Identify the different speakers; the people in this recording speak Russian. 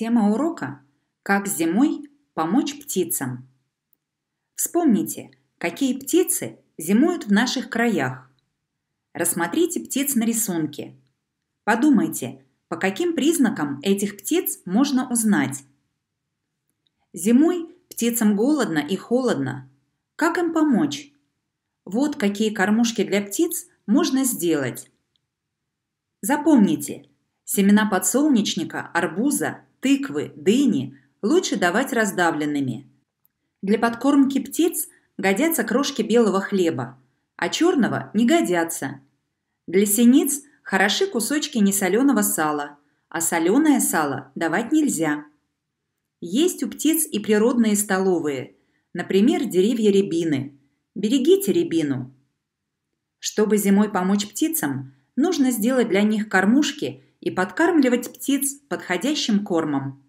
Speaker 1: Тема урока – как зимой помочь птицам. Вспомните, какие птицы зимуют в наших краях. Рассмотрите птиц на рисунке. Подумайте, по каким признакам этих птиц можно узнать. Зимой птицам голодно и холодно. Как им помочь? Вот какие кормушки для птиц можно сделать. Запомните, семена подсолнечника, арбуза, тыквы, дыни лучше давать раздавленными. Для подкормки птиц годятся крошки белого хлеба, а черного не годятся. Для синиц хороши кусочки несоленого сала, а соленое сало давать нельзя. Есть у птиц и природные столовые, например, деревья рябины. Берегите рябину. Чтобы зимой помочь птицам, нужно сделать для них кормушки – и подкармливать птиц подходящим кормом.